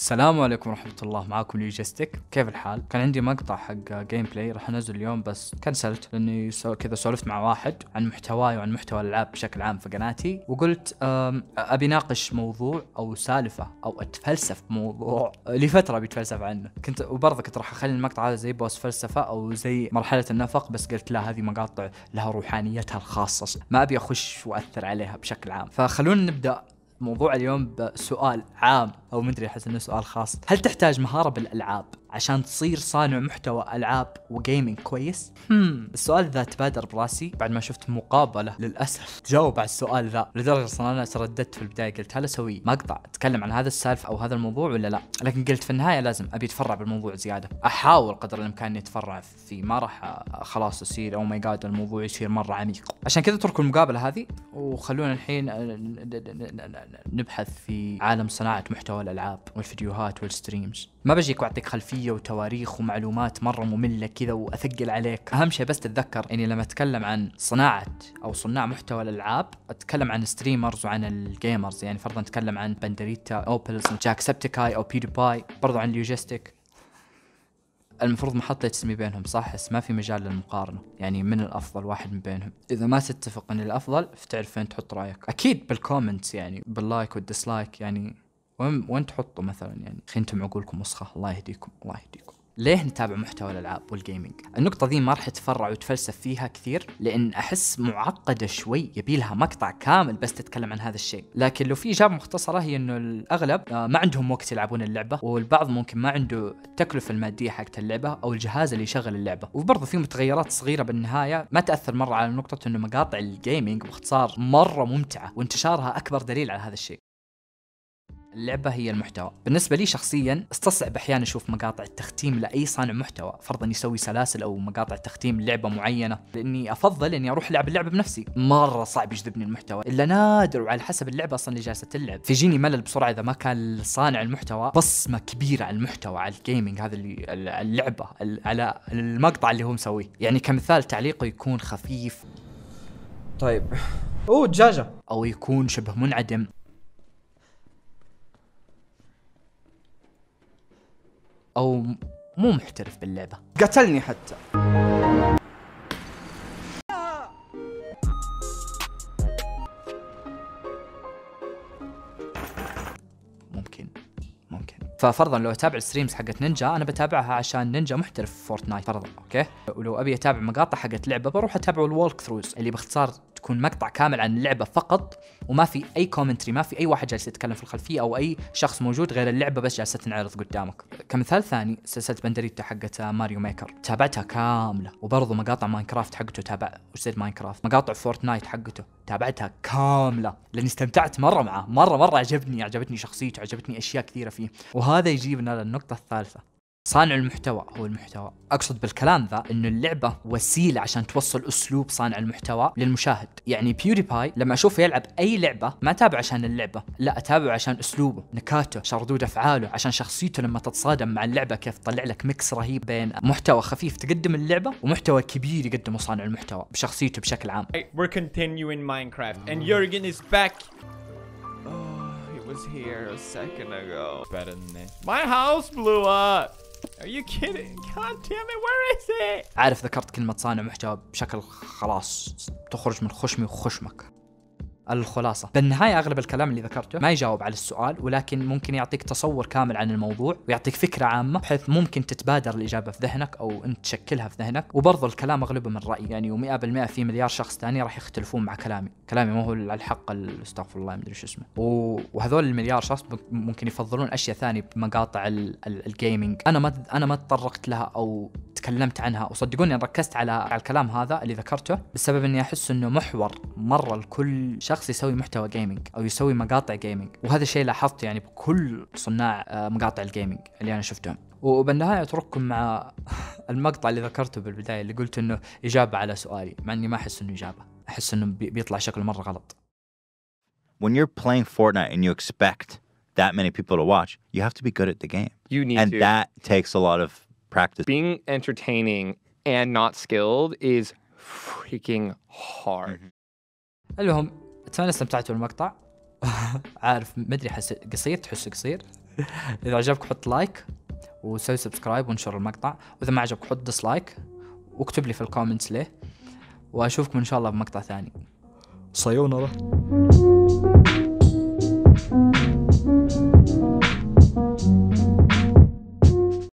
السلام عليكم ورحمة الله معاكم لوجيستيك كيف الحال؟ كان عندي مقطع حق جيم بلاي راح انزل اليوم بس كنسلت لاني كذا سولفت مع واحد عن محتواي وعن محتوى الالعاب بشكل عام في قناتي وقلت ابي ناقش موضوع او سالفة او اتفلسف موضوع لفترة بتفلسف عنه كنت وبرضه كنت راح اخلي المقطع هذا زي بوس فلسفة او زي مرحلة النفق بس قلت لا هذه مقاطع لها روحانيتها الخاصة ما ابي اخش واثر عليها بشكل عام فخلونا نبدا موضوع اليوم بسؤال عام او مدري احس انه سؤال خاص هل تحتاج مهاره بالالعاب عشان تصير صانع محتوى العاب وجيمنج كويس؟ هم السؤال ذا تبادر براسي بعد ما شفت مقابله للاسف تجاوب على السؤال ذا لدرجه صار انا ترددت في البدايه قلت هل اسوي مقطع اتكلم عن هذا السالفه او هذا الموضوع ولا لا؟ لكن قلت في النهايه لازم ابي اتفرع بالموضوع زياده، احاول قدر الامكان اني اتفرع فيه ما راح خلاص اصير او ماي جاد الموضوع يصير مره عميق، عشان كذا اتركوا المقابله هذه وخلونا الحين نبحث في عالم صناعه محتوى الالعاب والفيديوهات والستريمز، ما بجيك واعطيك خلفيه جغرافيه وتواريخ ومعلومات مره ممله كذا واثقل عليك اهم شيء بس تتذكر اني لما اتكلم عن صناعه او صناع محتوى الالعاب اتكلم عن ستريمرز وعن الجيمرز يعني فرضا اتكلم عن بندريتا اوبلز جاك سبتيكاي او بيدي باي برضو عن ليوجيستيك المفروض ما حطيت اسمي بينهم صح بس ما في مجال للمقارنة يعني من الأفضل واحد من بينهم إذا ما تتفق أن الأفضل فتعرف فين تحط رأيك أكيد بالكومنتس يعني باللايك والديسلايك يعني وين وين تحطوا مثلا يعني انتم عقولكم وسخه الله يهديكم الله يهديكم ليه نتابع محتوى الالعاب والجيمنج؟ النقطة ذي ما راح تفرع وتفلسف فيها كثير لان احس معقدة شوي يبي لها مقطع كامل بس تتكلم عن هذا الشيء، لكن لو في اجابة مختصرة هي انه الاغلب آه، ما عندهم وقت يلعبون اللعبة والبعض ممكن ما عنده التكلفة المادية حقت اللعبة او الجهاز اللي يشغل اللعبة، وبرضه في متغيرات صغيرة بالنهاية ما تاثر مرة على نقطة انه مقاطع الجيمنج باختصار مرة ممتعة وانتشارها اكبر دليل على هذا الشيء. اللعبة هي المحتوى بالنسبة لي شخصيا استصعب أحيانا أشوف مقاطع التختيم لأي صانع محتوى فرضا يسوي سلاسل أو مقاطع تختيم لعبة معينة لأني أفضل أني أروح ألعب اللعبة بنفسي مرة صعب يجذبني المحتوى إلا نادر وعلى حسب اللعبة أصلا اللي جالسة تلعب فيجيني ملل بسرعة إذا ما كان صانع المحتوى بصمة كبيرة على المحتوى على الجيمنج هذا اللي اللعبة على المقطع اللي هو مسويه يعني كمثال تعليقه يكون خفيف طيب اوه دجاجة او يكون شبه منعدم او مو محترف باللعبه قتلني حتى ممكن ممكن ففرضا لو اتابع الستريمز حقت نينجا انا بتابعها عشان نينجا محترف في فورتنايت فرضا اوكي ولو ابي اتابع مقاطع حقت لعبه بروح اتابع الوولك ثروز اللي باختصار تكون مقطع كامل عن اللعبه فقط وما في اي كومنتري ما في اي واحد جالس يتكلم في الخلفيه او اي شخص موجود غير اللعبه بس جالسه تنعرض قدامك كمثال ثاني سلسله بندريتا حقت آه، ماريو ميكر تابعتها كامله وبرضه مقاطع ماينكرافت حقته تابع وسيد ماينكرافت مقاطع فورتنايت حقته تابعتها كامله لاني استمتعت مره معه مره مره عجبني عجبتني شخصيته عجبتني اشياء كثيره فيه وهذا يجيبنا للنقطه الثالثه صانع المحتوى هو المحتوى اقصد بالكلام ذا انه اللعبه وسيله عشان توصل اسلوب صانع المحتوى للمشاهد يعني بيوري باي لما اشوفه يلعب اي لعبه ما اتابع عشان اللعبه لا اتابع عشان اسلوبه نكاته شردود افعاله عشان شخصيته لما تتصادم مع اللعبه كيف تطلع لك ميكس رهيب بين محتوى خفيف تقدم اللعبه ومحتوى كبير يقدمه صانع المحتوى بشخصيته بشكل عام We're continuing Minecraft and Jürgen is back oh, was here a second ago. Better than this. My house blew up. Are you kidding? God damn it, where is it? عارف ذكرت كلمة صانع محتوى بشكل خلاص تخرج من خشمي وخشمك الخلاصه بالنهايه اغلب الكلام اللي ذكرته ما يجاوب على السؤال ولكن ممكن يعطيك تصور كامل عن الموضوع ويعطيك فكره عامه بحيث ممكن تتبادر الاجابه في ذهنك او انت تشكلها في ذهنك وبرضه الكلام اغلبه من رايي يعني و100% في مليار شخص ثاني راح يختلفون مع كلامي كلامي ما هو الحق استغفر الله ما ادري شو اسمه وهذول المليار شخص ممكن يفضلون اشياء ثانيه بمقاطع الجيمنج انا ما انا ما تطرقت لها او تكلمت عنها وصدقوني ركزت على الكلام هذا اللي ذكرته بسبب اني احس انه محور مره لكل شخص يسوي محتوى جيمنج او يسوي مقاطع جيمنج وهذا الشيء لاحظته يعني بكل صناع آه، مقاطع الجيمنج اللي انا شفتهم وبالنهايه اترككم مع المقطع اللي ذكرته بالبدايه اللي قلت انه اجابه على سؤالي مع اني ما احس انه اجابه احس انه بيطلع شكله مره غلط When you're playing Fortnite and you expect that many people to watch, you have to be good at the game. You need and to. that takes a lot of practice. Being entertaining and not skilled is freaking hard. Mm-hmm. المهم اتمنى استمتعتوا بالمقطع عارف مدري حس قصير تحسه قصير اذا عجبك حط لايك وسوي سبسكرايب وانشر المقطع واذا ما عجبك حط ديسلايك واكتب لي في الكومنتس ليه واشوفكم ان شاء الله بمقطع ثاني صيونرة